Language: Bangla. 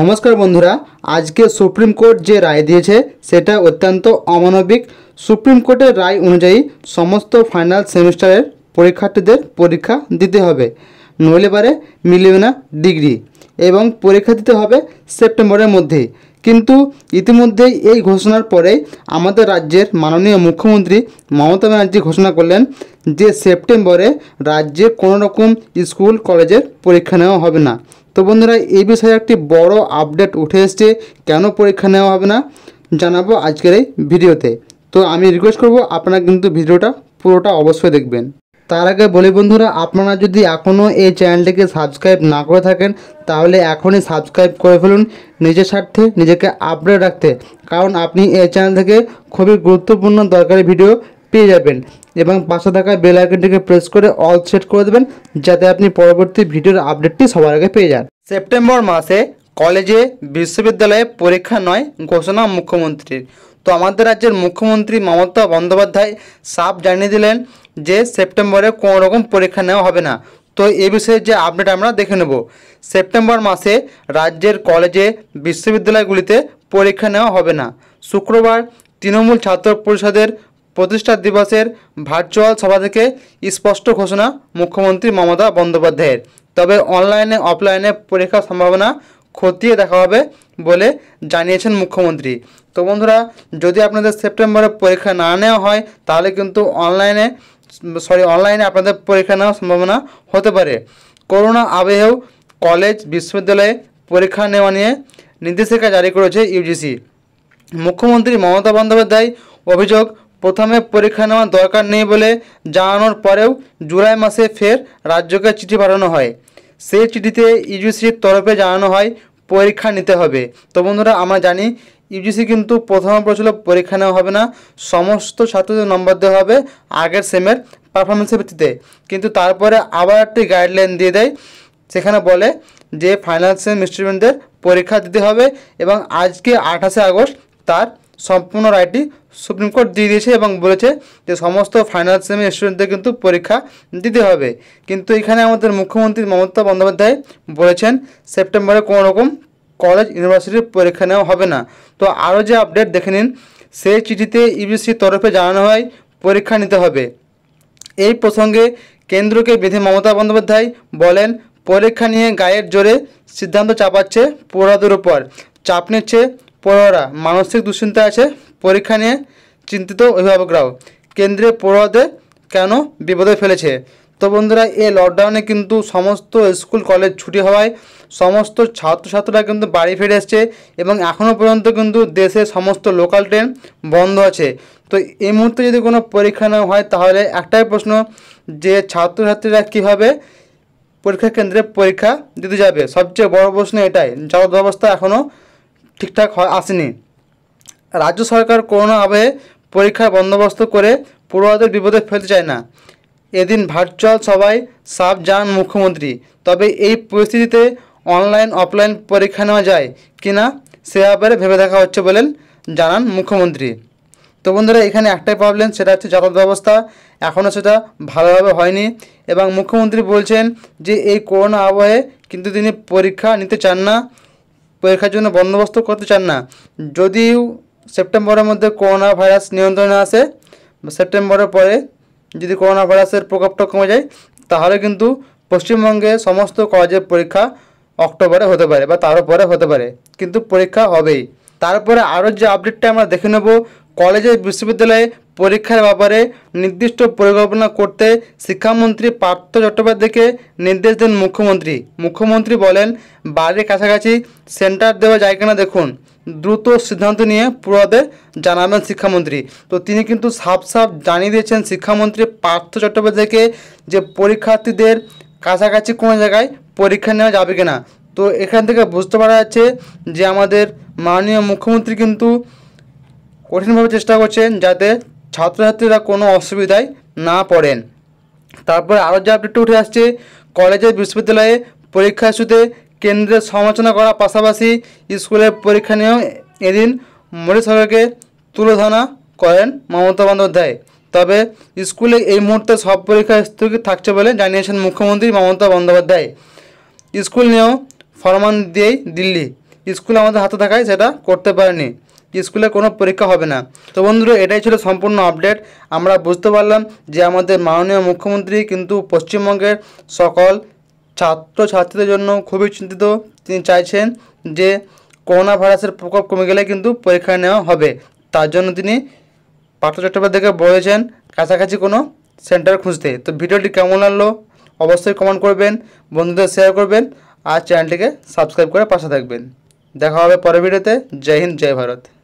নমস্কার বন্ধুরা আজকে সুপ্রিম কোর্ট যে রায় দিয়েছে সেটা অত্যন্ত অমানবিক সুপ্রিম কোর্টের রায় অনুযায়ী সমস্ত ফাইনাল সেমিস্টারের পরীক্ষার্থীদের পরীক্ষা দিতে হবে নইলে পারে মিলবে না ডিগ্রি এবং পরীক্ষা দিতে হবে সেপ্টেম্বরের মধ্যে কিন্তু ইতিমধ্যেই এই ঘোষণার পরেই আমাদের রাজ্যের মাননীয় মুখ্যমন্ত্রী মমতা ব্যানার্জি ঘোষণা করলেন যে সেপ্টেম্বরে রাজ্যে কোনো রকম স্কুল কলেজের পরীক্ষা নেওয়া হবে না তো বন্ধুরা এই বিষয়ে একটি বড় আপডেট উঠে এসছে কেন পরীক্ষা নেওয়া হবে না জানাবো আজকের এই ভিডিওতে তো আমি রিকোয়েস্ট করব আপনারা কিন্তু ভিডিওটা পুরোটা অবশ্যই দেখবেন তার আগে বলি বন্ধুরা আপনারা যদি এখনও এই চ্যানেলটিকে সাবস্ক্রাইব না করে থাকেন তাহলে এখনই সাবস্ক্রাইব করে ফেলুন নিজের স্বার্থে নিজেকে আপডেট রাখতে কারণ আপনি এই চ্যানেল থেকে খুবই গুরুত্বপূর্ণ দরকারি ভিডিও পেয়ে যাবেন এবং পাশে থাকা বেল আইকনটিকে প্রেস করে অল সেট করে দেবেন যাতে আপনি পরবর্তী ভিডিওর আপডেটটি সবার আগে পেয়ে যান সেপ্টেম্বর মাসে কলেজে বিশ্ববিদ্যালয়ে পরীক্ষা নয় ঘোষণা মুখ্যমন্ত্রীর তো আমাদের রাজ্যের মুখ্যমন্ত্রী মমতা বন্দ্যোপাধ্যায় সাফ জানিয়ে দিলেন যে সেপ্টেম্বরে কোনো রকম পরীক্ষা নেওয়া হবে না তো এ বিষয়ে যে আপডেট আমরা দেখে নেব সেপ্টেম্বর মাসে রাজ্যের কলেজে বিশ্ববিদ্যালয়গুলিতে পরীক্ষা নেওয়া হবে না শুক্রবার তৃণমূল ছাত্র পরিষদের প্রতিষ্ঠা দিবসের ভার্চুয়াল সভা থেকে স্পষ্ট ঘোষণা মুখ্যমন্ত্রী মমতা বন্দ্যোপাধ্যায়ের তবে অনলাইনে অফলাইনে পরীক্ষার সম্ভাবনা খতিয়ে দেখা হবে বলে জানিয়েছেন মুখ্যমন্ত্রী তো বন্ধুরা যদি আপনাদের সেপ্টেম্বরে পরীক্ষা না নেওয়া হয় তাহলে কিন্তু অনলাইনে সরি অনলাইনে আপনাদের পরীক্ষা নেওয়ার সম্ভাবনা হতে পারে করোনা আবহেও কলেজ বিশ্ববিদ্যালয়ে পরীক্ষা নেওয়া নিয়ে নির্দেশিকা জারি করেছে ইউজিসি মুখ্যমন্ত্রী মমতা বন্দ্যোপাধ্যায় অভিযোগ প্রথমে পরীক্ষা নেওয়ার দরকার নেই বলে জানানোর পরেও জুলাই মাসে ফের রাজ্যকে চিঠি পাঠানো হয় সেই চিঠিতে ইউজিসির তরফে জানানো হয় পরীক্ষা নিতে হবে তো বন্ধুরা আমরা জানি ইউজিসি কিন্তু প্রথম প্রচলিত পরীক্ষা নেওয়া হবে না সমস্ত ছাত্রদের নম্বর দেওয়া হবে আগের সেমের পারফরমেন্সের ভিত্তিতে কিন্তু তারপরে আবার একটি গাইডলাইন দিয়ে দেয় সেখানে বলে যে ফাইন্যান্সিয়াল ইনস্ট্রুমেন্টদের পরীক্ষা দিতে হবে এবং আজকে আঠাশে আগস্ট তার সম্পূর্ণ রায়টি সুপ্রিম কোর্ট দিয়ে দিয়েছে এবং বলেছে যে সমস্ত ফাইনাল সেমি স্টুডেন্টদের কিন্তু পরীক্ষা দিতে হবে কিন্তু এখানে আমাদের মুখ্যমন্ত্রী মমতা বন্দ্যোপাধ্যায় বলেছেন সেপ্টেম্বরে কোনো রকম কলেজ ইউনিভার্সিটির পরীক্ষা নেওয়া হবে না তো আরও যে আপডেট দেখে নিন সেই চিঠিতে ইবিসির e তরফে জানানো হয় পরীক্ষা নিতে হবে এই প্রসঙ্গে কেন্দ্রকে বিধি মমতা বন্দ্যোপাধ্যায় বলেন পরীক্ষা নিয়ে গায়ের জোরে সিদ্ধান্ত চাপাচ্ছে পড়াদের উপর চাপ নিচ্ছে পড়ুয়ারা মানসিক দুশ্চিন্তা আছে পরীক্ষা নিয়ে চিন্তিত অভিভাবকরাও কেন্দ্রে পড়ুয়াদের কেন বিপদে ফেলেছে তো বন্ধুরা এই লকডাউনে কিন্তু সমস্ত স্কুল কলেজ ছুটি হওয়ায় সমস্ত ছাত্রীরা কিন্তু বাড়ি ফিরে এসছে এবং এখনও পর্যন্ত কিন্তু দেশে সমস্ত লোকাল ট্রেন বন্ধ আছে তো এই মুহূর্তে যদি কোনো পরীক্ষা নেওয়া হয় তাহলে একটাই প্রশ্ন যে ছাত্রছাত্রীরা কীভাবে পরীক্ষা কেন্দ্রে পরীক্ষা দিতে যাবে সবচেয়ে বড় প্রশ্ন এটাই যাওয়ার ব্যবস্থা এখনও ঠিকঠাক হয় আসেনি রাজ্য সরকার করোনা আবহে পরীক্ষার বন্দোবস্ত করে পড়ুয়াদের বিপদে ফেলতে চায় না এদিন ভার্চুয়াল সভায় সাফ জানান মুখ্যমন্ত্রী তবে এই পরিস্থিতিতে অনলাইন অফলাইন পরীক্ষা নেওয়া যায় কিনা সে ব্যাপারে ভেবে দেখা হচ্ছে বলেন জানান মুখ্যমন্ত্রী তো বন্ধুরা এখানে একটাই প্রবলেম সেটা হচ্ছে যাতায়াত ব্যবস্থা এখনও সেটা ভালোভাবে হয়নি এবং মুখ্যমন্ত্রী বলছেন যে এই করোনা আবহে কিন্তু তিনি পরীক্ষা নিতে চান না পরীক্ষার জন্য বন্দোবস্ত করতে চান না যদিও সেপ্টেম্বরের মধ্যে করোনা ভাইরাস নিয়ন্ত্রণে আসে সেপ্টেম্বরের পরে যদি করোনা ভাইরাসের প্রকোপটা কমে যায় তাহলে কিন্তু পশ্চিমবঙ্গে সমস্ত কলেজের পরীক্ষা অক্টোবরে হতে পারে বা তারও পরে হতে পারে কিন্তু পরীক্ষা হবেই তারপরে আরও যে আপডেটটা আমরা দেখে নেব কলেজের বিশ্ববিদ্যালয়ে পরীক্ষার ব্যাপারে নির্দিষ্ট পরিকল্পনা করতে শিক্ষামন্ত্রী পার্থ চট্টোপাধ্যায়কে নির্দেশ দেন মুখ্যমন্ত্রী মুখ্যমন্ত্রী বলেন বাড়ির কাছাকাছি সেন্টার দেওয়া যায় কিনা দেখুন দ্রুত সিদ্ধান্ত নিয়ে পুরোদের জানাবেন শিক্ষামন্ত্রী তো তিনি কিন্তু সাফ সাফ জানিয়ে দিয়েছেন শিক্ষামন্ত্রী পার্থ চট্টোপাধ্যায়কে যে পরীক্ষার্থীদের কাছাকাছি কোনো জায়গায় পরীক্ষা নেওয়া যাবে কিনা তো এখান থেকে বুঝতে পারা যাচ্ছে যে আমাদের মাননীয় মুখ্যমন্ত্রী কিন্তু কঠিনভাবে চেষ্টা করছেন যাতে ছাত্রছাত্রীরা কোনো অসুবিধায় না পড়েন তারপরে আরও যে আপডেটটি উঠে আসছে কলেজের বিশ্ববিদ্যালয়ে পরীক্ষা ইস্যুতে কেন্দ্রের সমালোচনা করার পাশাপাশি স্কুলের পরীক্ষা নিয়েও এদিন মোদী সরকারকে তুলোধনা করেন মমতা বন্দ্যোপাধ্যায় তবে স্কুলে এই মুহূর্তে সব পরীক্ষা স্থগিত থাকছে বলে জানিয়েছেন মুখ্যমন্ত্রী মমতা বন্দ্যোপাধ্যায় স্কুল নিয়েও ফরমান দিয়েই দিল্লি স্কুল আমাদের হাতে থাকায় সেটা করতে পারেনি স্কুলে কোনো পরীক্ষা হবে না তো বন্ধুরা এটাই ছিল সম্পূর্ণ আপডেট আমরা বুঝতে পারলাম যে আমাদের মাননীয় মুখ্যমন্ত্রী কিন্তু পশ্চিমবঙ্গের সকল ছাত্র ছাত্রীদের জন্য খুবই চিন্তিত তিনি চাইছেন যে করোনা ভাইরাসের প্রকোপ কমে গেলে কিন্তু পরীক্ষা নেওয়া হবে তার জন্য তিনি পার্থ চট্টোপাধ্যায়কে বলেছেন কাছাকাছি কোনো সেন্টার খুঁজতে তো ভিডিওটি কেমন লাগলো অবশ্যই কমেন্ট করবেন বন্ধুদের শেয়ার করবেন আর চ্যানেলটিকে সাবস্ক্রাইব করে পাশে থাকবেন দেখা হবে পরের ভিডিওতে জয় হিন্দ জয় ভারত